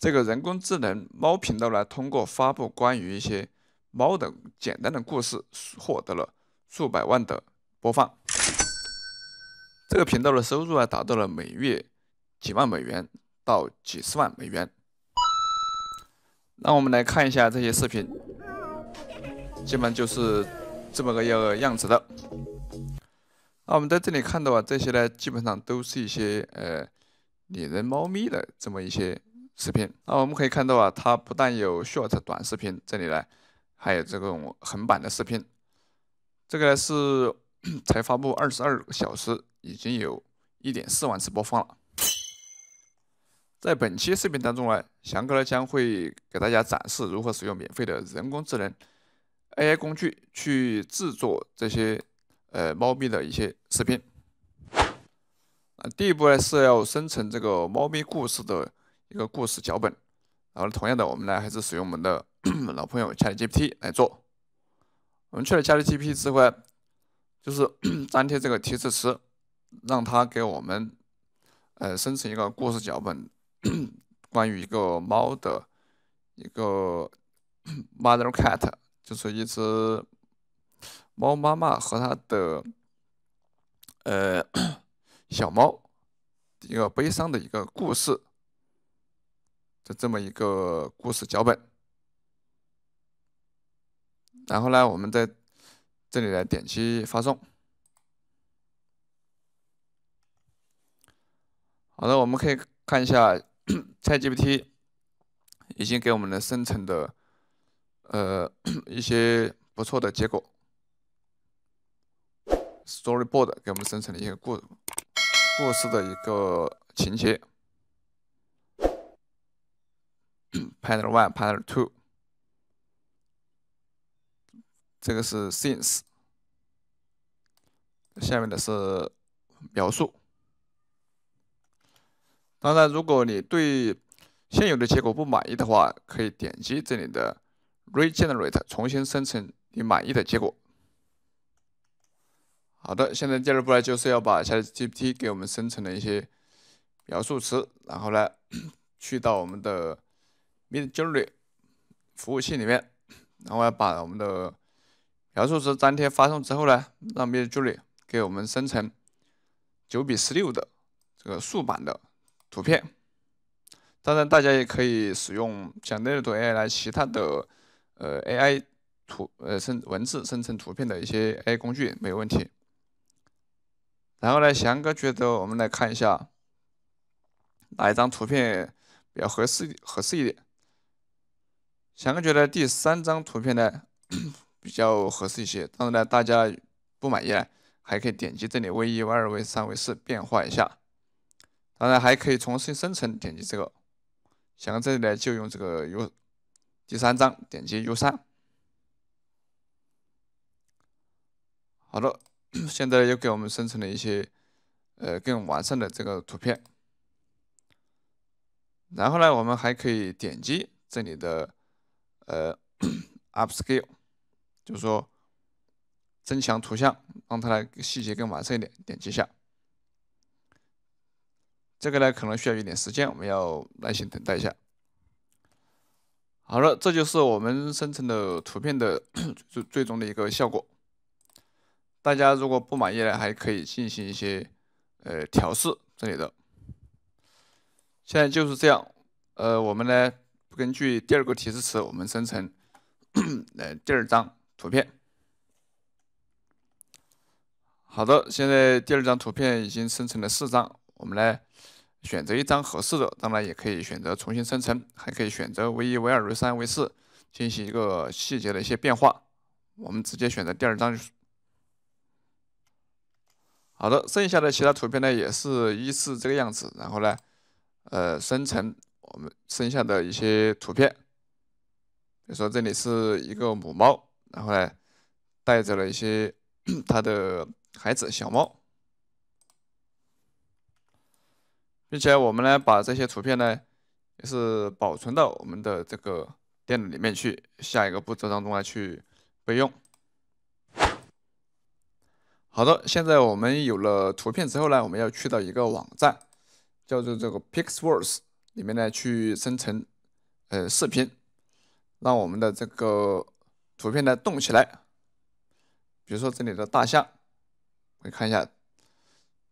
这个人工智能猫频道呢，通过发布关于一些猫的简单的故事，获得了数百万的播放。这个频道的收入啊，达到了每月几万美元到几十万美元。那我们来看一下这些视频，基本就是这么个样样子的。那我们在这里看到啊，这些呢，基本上都是一些呃拟人猫咪的这么一些。视频，那我们可以看到啊，它不但有 short 短视频，这里呢，还有这种横版的视频。这个呢是 才发布二十二小时，已经有一点四万次播放了。在本期视频当中呢，翔哥呢将会给大家展示如何使用免费的人工智能 AI 工具去制作这些呃猫咪的一些视频。第一步呢是要生成这个猫咪故事的。一个故事脚本，然后同样的，我们呢还是使用我们的 老朋友 ChatGPT 来做。我们去了 ChatGPT 之后，就是 粘贴这个提示词，让它给我们呃生成一个故事脚本，关于一个猫的一个 mother cat，就是一只猫妈妈和它的呃小猫一个悲伤的一个故事。就这么一个故事脚本，然后呢，我们在这里来点击发送。好的，我们可以看一下，ChatGPT 已经给我们的生成的，呃，一些不错的结果，Storyboard 给我们生成了一些故故事的一个情节。Panel One, Panel Two。这个是 Since。下面的是描述。当然，如果你对现有的结果不满意的话，可以点击这里的 Regenerate，重新生成你满意的结果。好的，现在第二步呢，就是要把 ChatGPT 给我们生成的一些描述词，然后呢，去到我们的 Midjourney 服务器里面，然后把我们的描述词粘贴发送之后呢，让 Midjourney 给我们生成九比十六的这个竖版的图片。当然，大家也可以使用像 a d AI 来其他的呃 AI 图呃生文字生成图片的一些 AI 工具，没有问题。然后呢，翔哥觉得我们来看一下哪一张图片比较合适合适一点。哥觉得第三张图片呢 比较合适一些，当然呢，大家不满意呢，还可以点击这里，V 一、V 二、V 三、V 四变化一下。当然还可以重新生成，点击这个。想这里呢就用这个 U 第三张，点击 U 三。好的，现在又给我们生成了一些呃更完善的这个图片。然后呢，我们还可以点击这里的。呃，upscale，就是说增强图像，让它来细节更完善一点。点击一下，这个呢可能需要一点时间，我们要耐心等待一下。好了，这就是我们生成的图片的最最终的一个效果。大家如果不满意呢，还可以进行一些呃调试这里的。现在就是这样，呃，我们呢。根据第二个提示词，我们生成 呃第二张图片。好的，现在第二张图片已经生成了四张，我们来选择一张合适的。当然，也可以选择重新生成，还可以选择 V 一、V 二、V 三、V 四进行一个细节的一些变化。我们直接选择第二张。好的，剩下的其他图片呢也是依次这个样子，然后呢呃生成。我们剩下的一些图片，比如说这里是一个母猫，然后呢带着了一些 它的孩子小猫，并且我们呢把这些图片呢也是保存到我们的这个电脑里面去，下一个步骤当中来去备用。好的，现在我们有了图片之后呢，我们要去到一个网站，叫做这个 PixWords。里面呢，去生成呃视频，让我们的这个图片呢动起来。比如说这里的大象，你看一下，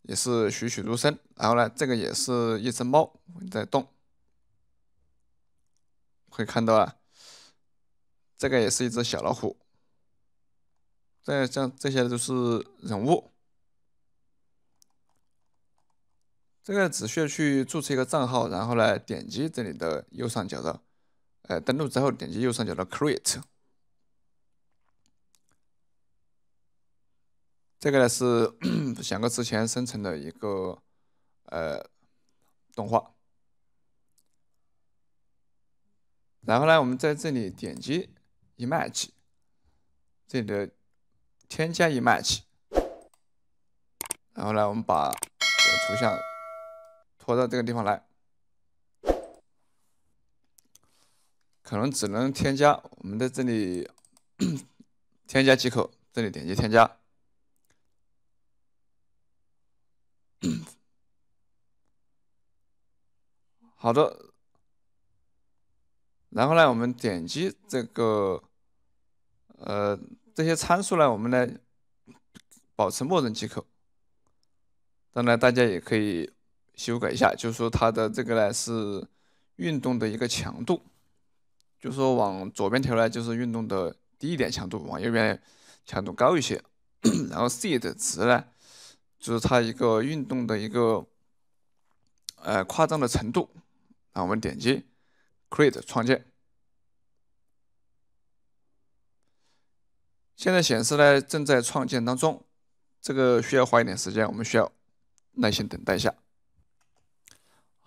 也是栩栩如生。然后呢，这个也是一只猫在动，可以看到啊，这个也是一只小老虎。这像这些都是人物。这个只需要去注册一个账号，然后呢，点击这里的右上角的，呃，登录之后点击右上角的 Create。这个呢是翔 哥之前生成的一个呃动画。然后呢，我们在这里点击 Image，这里的添加 Image。然后呢，我们把图像。拖到这个地方来，可能只能添加。我们在这里添加即口，这里点击添加。好的，然后呢，我们点击这个，呃，这些参数呢，我们来保持默认即可。当然，大家也可以。修改一下，就是说它的这个呢是运动的一个强度，就是说往左边调呢就是运动的低一点强度，往右边强度高一些。然后 seed 值呢，就是它一个运动的一个呃夸张的程度。那我们点击 create 创建，现在显示呢正在创建当中，这个需要花一点时间，我们需要耐心等待一下。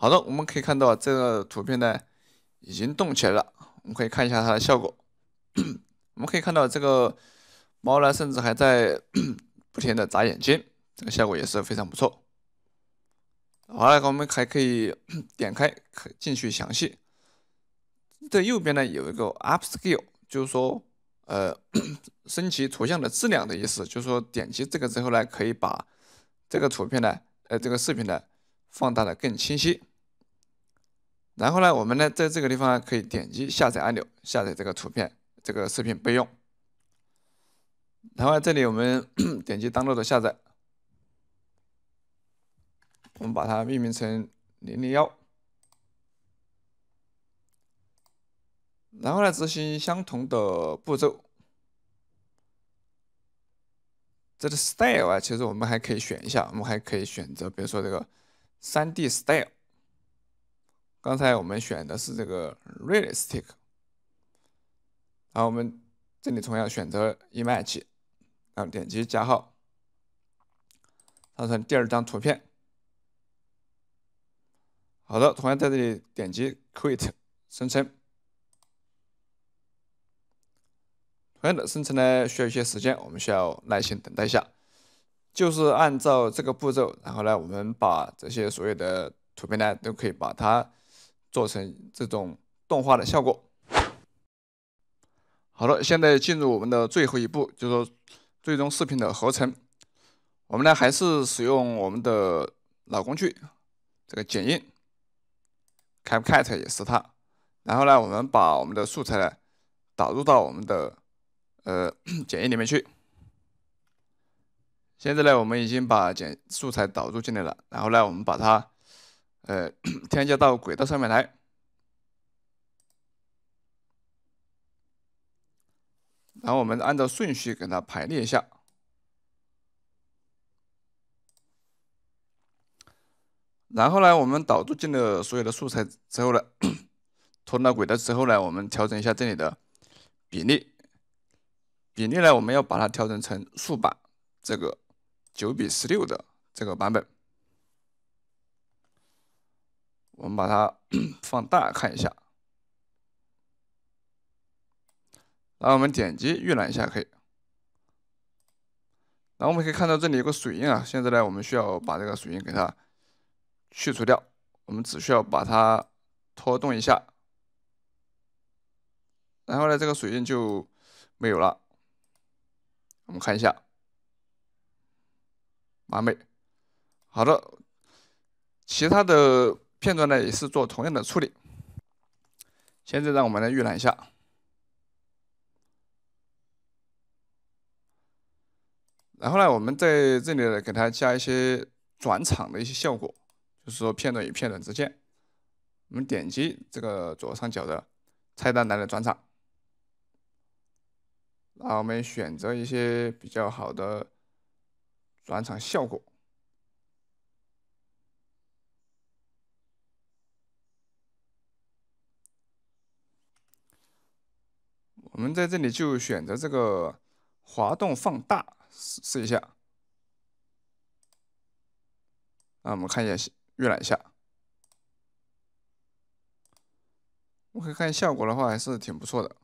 好的，我们可以看到这个图片呢已经动起来了。我们可以看一下它的效果。我们可以看到这个猫呢，甚至还在 不停的眨眼睛，这个效果也是非常不错。好了，我们还可以 点开进去详细。这右边呢有一个 upscale，就是说呃升级图像的质量的意思，就是说点击这个之后呢，可以把这个图片呢，呃这个视频呢放大的更清晰。然后呢，我们呢，在这个地方可以点击下载按钮，下载这个图片、这个视频备用。然后这里我们 点击登录的下载，我们把它命名成零零幺。然后呢，执行相同的步骤。这个 style 啊，其实我们还可以选一下，我们还可以选择，比如说这个三 D style。刚才我们选的是这个 realistic，然后我们这里同样选择 image，然后点击加号，上传第二张图片。好的，同样在这里点击 create 生成。同样的生成呢需要一些时间，我们需要耐心等待一下。就是按照这个步骤，然后呢我们把这些所有的图片呢都可以把它。做成这种动画的效果。好了，现在进入我们的最后一步，就是说最终视频的合成。我们呢还是使用我们的老工具，这个剪映，CapCut 也是它。然后呢，我们把我们的素材呢导入到我们的呃剪映里面去。现在呢，我们已经把剪素材导入进来了，然后呢，我们把它。呃，添 加到轨道上面来，然后我们按照顺序给它排列一下，然后呢，我们导入进了所有的素材之后呢，拖到轨道之后呢，我们调整一下这里的比例，比例呢，我们要把它调整成竖版这个九比十六的这个版本。我们把它 放大看一下，然后我们点击预览一下，可以。然后我们可以看到这里有个水印啊，现在呢，我们需要把这个水印给它去除掉。我们只需要把它拖动一下，然后呢，这个水印就没有了。我们看一下，完美。好的，其他的。片段呢也是做同样的处理。现在让我们来预览一下。然后呢，我们在这里呢给它加一些转场的一些效果，就是说片段与片段之间，我们点击这个左上角的菜单栏的转场。那我们选择一些比较好的转场效果。我们在这里就选择这个滑动放大试试一下，啊，我们看一下预览一下，我可以看效果的话还是挺不错的。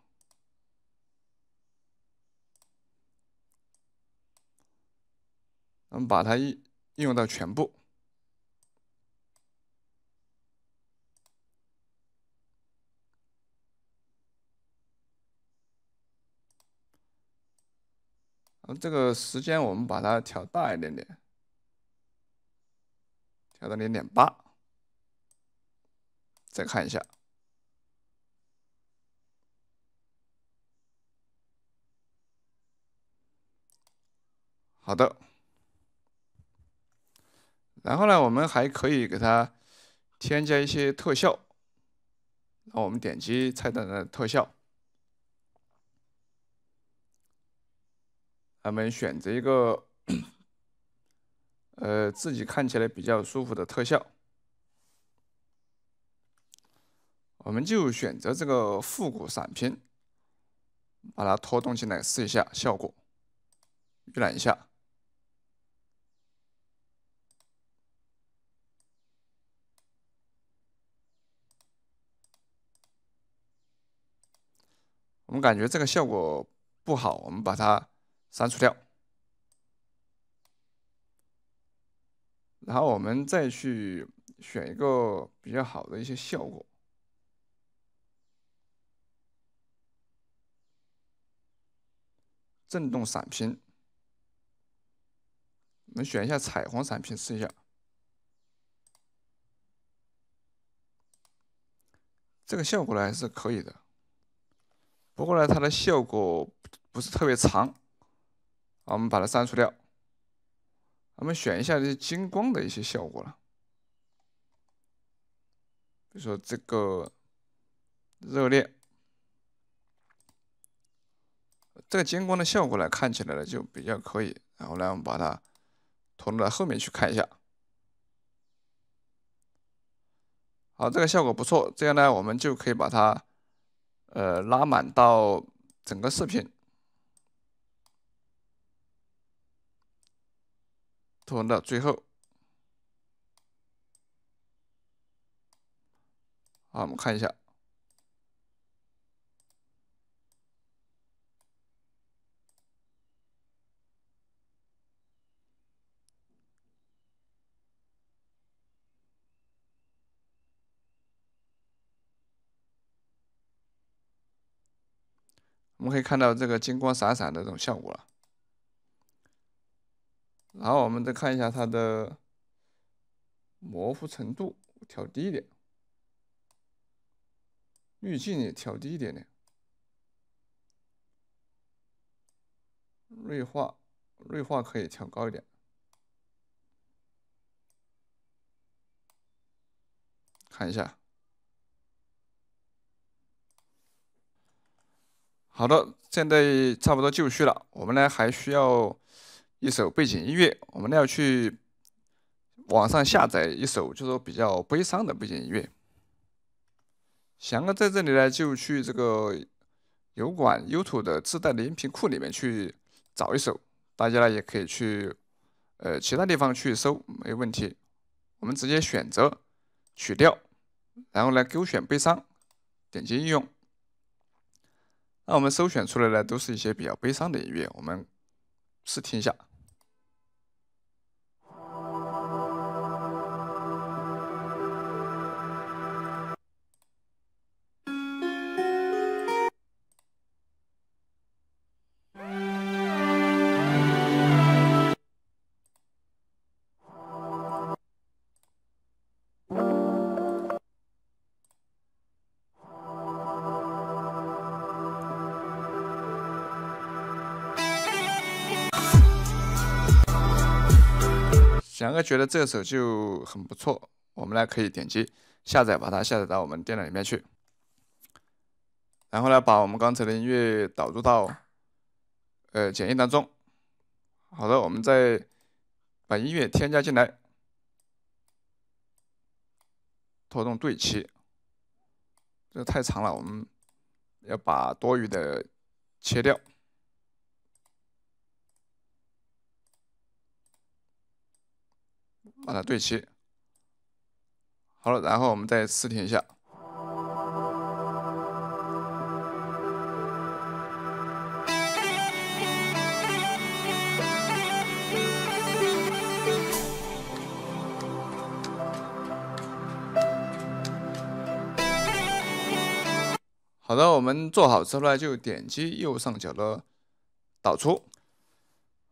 我们把它应应用到全部。这个时间我们把它调大一点点，调到零点八，再看一下。好的。然后呢，我们还可以给它添加一些特效。那我们点击菜单的特效。咱们选择一个，呃，自己看起来比较舒服的特效。我们就选择这个复古闪片，把它拖动进来试一下效果，预览一下。我们感觉这个效果不好，我们把它。删除掉，然后我们再去选一个比较好的一些效果，震动闪屏。我们选一下彩虹闪屏试一下，这个效果呢还是可以的，不过呢它的效果不是特别长。我们把它删除掉。我们选一下这些金光的一些效果了，比如说这个热烈，这个金光的效果呢，看起来呢就比较可以。然后呢，我们把它拖到后面去看一下。好，这个效果不错。这样呢，我们就可以把它呃拉满到整个视频。拖到最后，好，我们看一下，我们可以看到这个金光闪闪的这种效果了。然后我们再看一下它的模糊程度，调低一点，滤镜也调低一点点，锐化，锐化可以调高一点，看一下。好的，现在差不多就绪了，我们呢还需要。一首背景音乐，我们要去网上下载一首，就是说比较悲伤的背景音乐。翔哥在这里呢，就去这个油管优图的自带的音频库里面去找一首。大家呢也可以去呃其他地方去搜，没问题。我们直接选择曲调，然后呢勾选悲伤，点击应用。那我们搜选出来呢，都是一些比较悲伤的音乐，我们试听一下。然后觉得这首手很不错，我们呢可以点击下载，把它下载到我们电脑里面去。然后呢，把我们刚才的音乐导入到呃剪映当中。好的，我们再把音乐添加进来，拖动对齐。这太长了，我们要把多余的切掉。把它对齐，好了，然后我们再试听一下。好的，我们做好之后呢，就点击右上角的导出。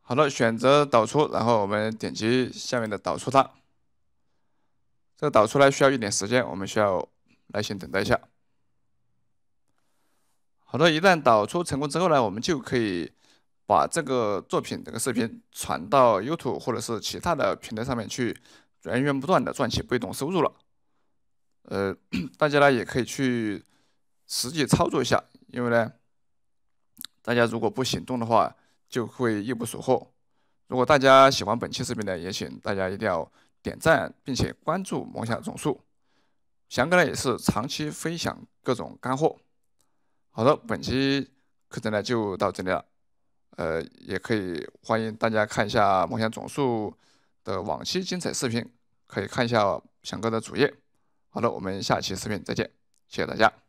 好的，选择导出，然后我们点击下面的导出它。这个导出来需要一点时间，我们需要耐心等待一下。好的，一旦导出成功之后呢，我们就可以把这个作品这个视频传到优图或者是其他的平台上面去，源源不断的赚取被动收入了。呃，大家呢也可以去实际操作一下，因为呢，大家如果不行动的话。就会一无所获。如果大家喜欢本期视频呢，也请大家一定要点赞，并且关注梦想总数。翔哥呢也是长期分享各种干货。好的，本期课程呢就到这里了。呃，也可以欢迎大家看一下梦想总数的往期精彩视频，可以看一下翔哥的主页。好的，我们下期视频再见，谢谢大家。